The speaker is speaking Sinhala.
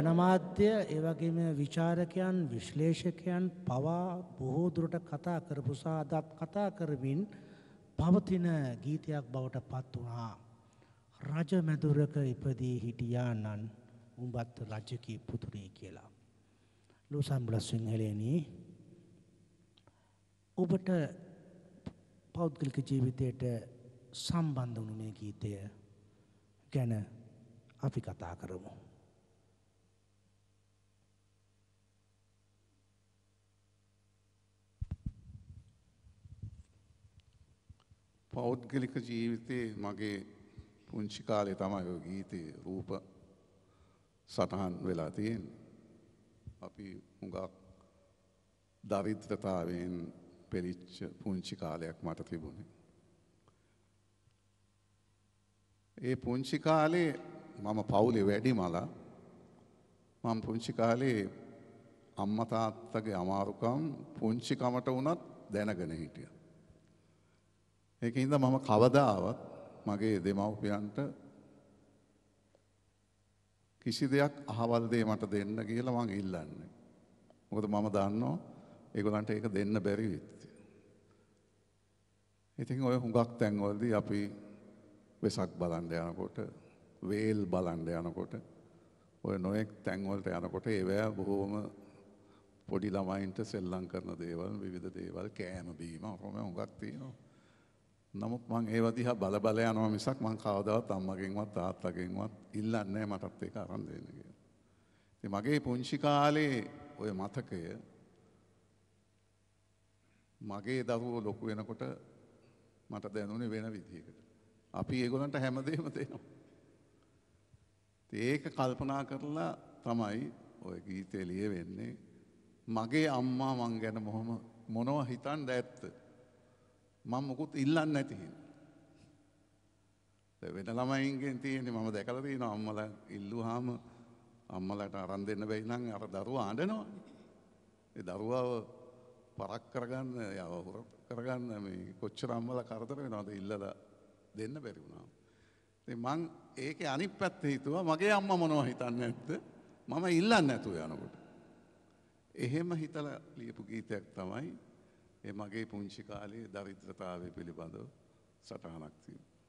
ජනමාධ්‍ය ඒවගේම විචාරකයන් විශ්ලේෂකයන් පවා බොහෝ දුරට කතා කරපු සාදත් කතා කරමින් පවතින ගීතයක් බවට පත් වුණා. රජ මැදුරක ඉපදී හිටියා නන් උඹත් රජකී පුතුරේ කියලා. ලුසම්බල සිංහලයනී ඔබට පෞද්ගලික ජීවිතයට සම්බන්ධ වුණු මේ ගීතය ගැන අපි කතා කරමු. පෞද්ගලික ජීවිතයේ මගේ පුංචි කාලේ තමයි ඔය ගීතේ රූප සටහන් වෙලා තියෙන්නේ. අපි හුඟක් දරිද්‍රතාවයෙන් පෙළිච්ච පුංචි කාලයක් මට තිබුණේ. ඒ පුංචි කාලේ මම පවුලේ වැඩි මලා මම පුංචි කාලේ අම්මා තාත්තගේ අමාරුකම් පුංචි කමට වුණත් දැනගෙන හිටියා. ඒක හින්දා මම කවදාවත් මගේ දෙමව්පියන්ට කිසි දෙයක් අහවල් දේ මට දෙන්න කියලා මං ඉල්ලන්නේ. මොකද මම දන්නවා ඒගොල්ලන්ට ඒක දෙන්න බැරි වෙච්චි. ඉතින් ඔය හුඟක් තැන්වලදී අපි වෙසක් බලන්න යනකොට වේල් බලන්න යනකොට ඔය නොයෙක් තැන්වලට යනකොට ඒවැ බොහෝම පොඩි ළමයින්ට සෙල්ලම් කරන දේවල් විවිධ දේවල් කෑම බීම ඔක්කොම හුඟක් තියෙනවා. නමුත් මං ඒ වදිහා බල බල යනවා මිසක් මං කවදාවත් අම්මගෙන්වත් තාත්තගෙන්වත් ඉල්ලන්නේ නැහැ මටත් ඒක අරන් දෙන්න කියලා. ඉතින් මගේ පුංචි කාලේ ওই මතකය මගේ දරුවෝ ලොකු වෙනකොට මට දැනුනේ වෙන විදිහකට. අපි ඒගොල්ලන්ට හැමදේම දෙනවා. ඒක කල්පනා කරලා තමයි ওই ගීතේ ලියෙන්නේ. මගේ අම්මා මං ගැන මොහොම මොනවා හිතන්ද ඇත්ත මම මොකුත් ඉල්ලන්නේ නැති හින්දා. වෙන ළමයින්ගෙන් තියෙන්නේ මම දැකලා තියෙනවා අම්මලා ඉල්ලුවාම අම්මලාට අරන් දෙන්න බැරි නම් අර දරුවා අඬනවා. ඒ දරුවාව පරක් කරගන්න යවහුර කරගන්න මේ කොච්චර අම්මලා කරදර වෙනවද ඉල්ලලා දෙන්න බැරි වුණා. ඉතින් මං ඒකේ අනිත් පැත්ත හිතුවා මගේ අම්මා මොනව හිතන්නේ නැද්ද? මම ඉල්ලන්නේ නැතුව යනකොට. එහෙම හිතලා ලියපු ගීතයක් තමයි ඒ මගේ පුංචි කාලේ දරිද්‍රතාවය පිළිබඳව සටහනක් තියෙනවා.